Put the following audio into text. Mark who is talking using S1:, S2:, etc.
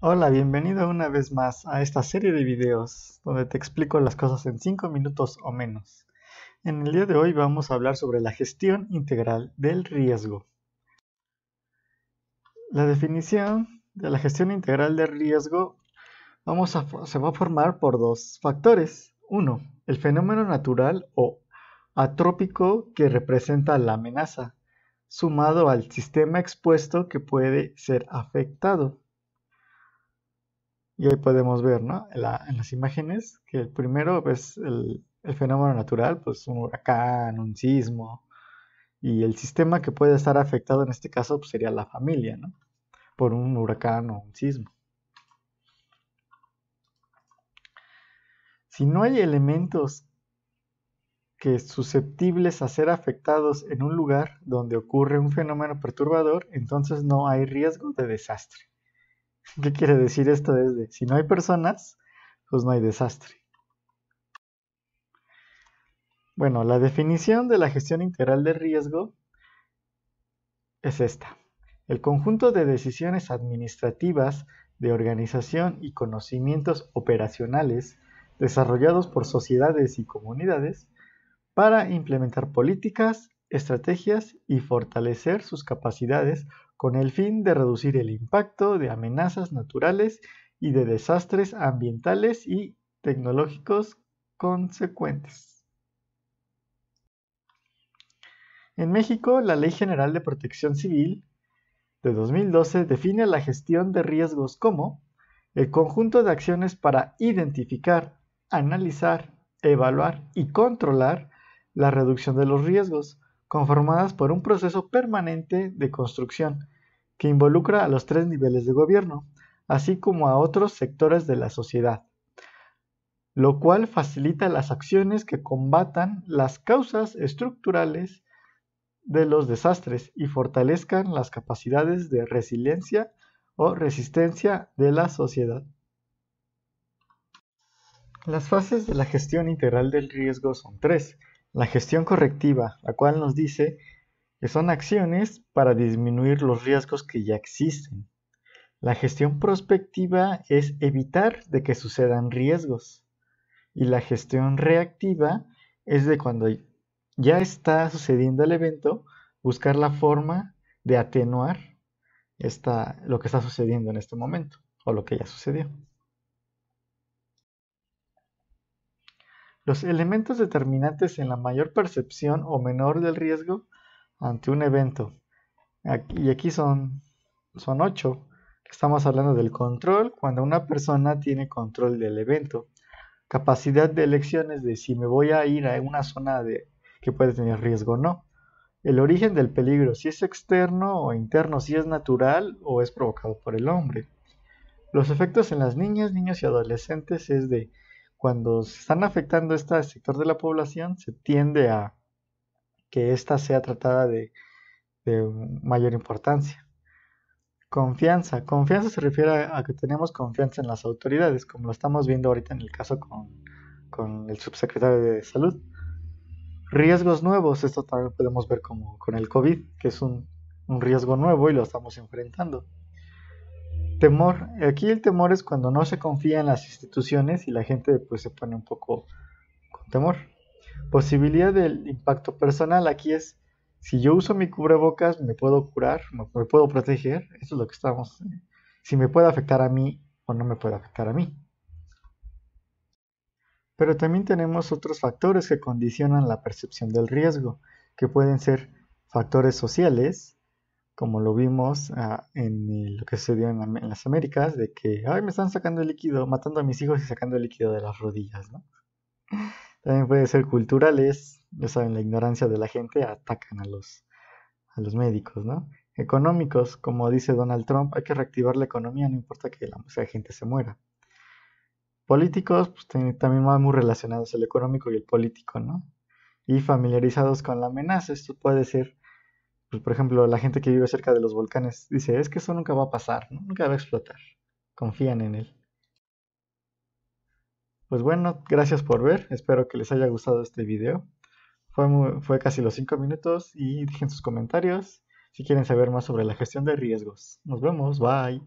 S1: Hola, bienvenido una vez más a esta serie de videos donde te explico las cosas en 5 minutos o menos. En el día de hoy vamos a hablar sobre la gestión integral del riesgo. La definición de la gestión integral del riesgo se va a formar por dos factores. Uno, el fenómeno natural o atrópico que representa la amenaza, sumado al sistema expuesto que puede ser afectado. Y ahí podemos ver, en las imágenes que el primero es el, fenómeno natural, pues un huracán, un sismo, y el sistema que puede estar afectado en este caso pues, sería la familia, Por un huracán o un sismo. Si no hay elementos que susceptibles a ser afectados en un lugar donde ocurre un fenómeno perturbador, entonces no hay riesgo de desastre. ¿Qué quiere decir esto? Es de, si no hay personas, pues no hay desastre. Bueno, la definición de la gestión integral de riesgo es esta. El conjunto de decisiones administrativas, de organización y conocimientos operacionales desarrollados por sociedades y comunidades para implementar políticas, estrategias y fortalecer sus capacidades con el fin de reducir el impacto de amenazas naturales y de desastres ambientales y tecnológicos consecuentes. En México, la Ley General de Protección Civil de 2012 define la gestión de riesgos como el conjunto de acciones para identificar, analizar, evaluar y controlar la reducción de los riesgos, conformadas por un proceso permanente de construcción que involucra a los tres niveles de gobierno, así como a otros sectores de la sociedad, lo cual facilita las acciones que combatan las causas estructurales de los desastres y fortalezcan las capacidades de resiliencia o resistencia de la sociedad. Las fases de la gestión integral del riesgo son tres, la gestión correctiva, la cual nos dice que son acciones para disminuir los riesgos que ya existen. La gestión prospectiva es evitar de que sucedan riesgos. Y la gestión reactiva es de cuando ya está sucediendo el evento, buscar la forma de atenuar lo que está sucediendo en este momento o lo que ya sucedió. Los elementos determinantes en la mayor percepción o menor del riesgo ante un evento. y aquí son, son Estamos hablando del control, cuando una persona tiene control del evento. Capacidad de elecciones de si me voy a ir a una zona de, que puede tener riesgo o no. El origen del peligro, si es externo o interno, si es natural o es provocado por el hombre. Los efectos en las niñas, niños y adolescentes es de cuando se están afectando este sector de la población, se tiende a que ésta sea tratada de, mayor importancia. Confianza. Confianza se refiere a, que tenemos confianza en las autoridades, como lo estamos viendo ahorita en el caso con, el subsecretario de Salud. Riesgos nuevos, esto también podemos ver como con el COVID, que es un riesgo nuevo y lo estamos enfrentando. Temor. Aquí el temor es cuando no se confía en las instituciones y la gente pues, se pone un poco con temor. Posibilidad del impacto personal. Aquí es, si yo uso mi cubrebocas, me puedo curar, me, puedo proteger. Eso es lo que estamos. Eh, si me puede afectar a mí o no me puede afectar a mí. Pero también tenemos otros factores que condicionan la percepción del riesgo, que pueden ser factores sociales, como lo vimos ah, en lo que sucedió en, las Américas, de que, ay, me están sacando el líquido, matando a mis hijos y sacando el líquido de las rodillas, ¿no? También puede ser culturales, ya saben, la ignorancia de la gente atacan a los, a los médicos, ¿no? Económicos, como dice Donald Trump, hay que reactivar la economía, no importa que la, gente se muera. Políticos, pues también van muy relacionados el económico y el político, ¿no? Y familiarizados con la amenaza, esto puede ser pues, por ejemplo, la gente que vive cerca de los volcanes dice, es que eso nunca va a pasar, nunca va a explotar. Confían en él. Pues bueno, gracias por ver, espero que les haya gustado este video. Fue, fue casi los 5 minutos y dejen sus comentarios si quieren saber más sobre la gestión de riesgos. Nos vemos, bye.